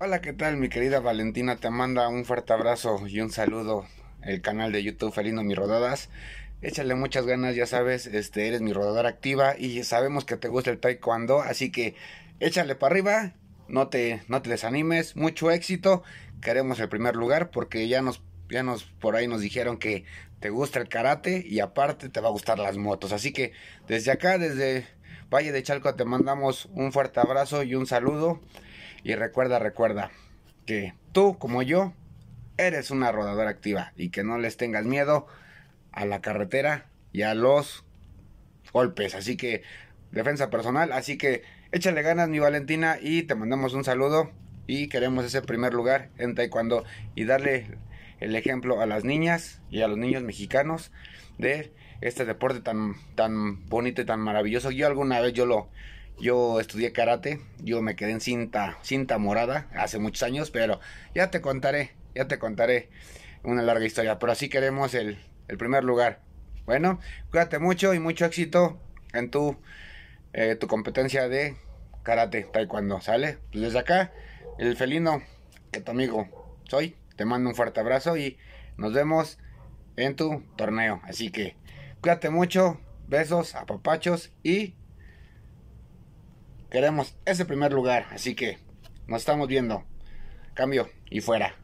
Hola, ¿qué tal? Mi querida Valentina te manda un fuerte abrazo y un saludo. El canal de YouTube Felino Mi Rodadas. Échale muchas ganas, ya sabes, este, eres mi rodadora activa y sabemos que te gusta el taekwondo, así que échale para arriba, no te, no te desanimes, mucho éxito. Queremos el primer lugar porque ya nos, ya nos, por ahí nos dijeron que te gusta el karate y aparte te va a gustar las motos. Así que desde acá, desde Valle de Chalco, te mandamos un fuerte abrazo y un saludo. Y recuerda, recuerda que tú, como yo, eres una rodadora activa y que no les tengas miedo a la carretera y a los golpes. Así que, defensa personal. Así que, échale ganas, mi Valentina, y te mandamos un saludo. Y queremos ese primer lugar en Taekwondo y darle el ejemplo a las niñas y a los niños mexicanos de este deporte tan, tan bonito y tan maravilloso. Yo alguna vez yo lo, yo estudié karate, yo me quedé en cinta, cinta morada hace muchos años, pero ya te contaré, ya te contaré una larga historia. Pero así queremos el, primer lugar. Bueno, cuídate mucho y mucho éxito en tu, eh, tu competencia de karate, taekwondo, ¿sale? Pues desde acá, el felino, que tu amigo soy, te mando un fuerte abrazo y nos vemos en tu torneo. Así que cuídate mucho, besos, apapachos y Queremos ese primer lugar. Así que nos estamos viendo. Cambio y fuera.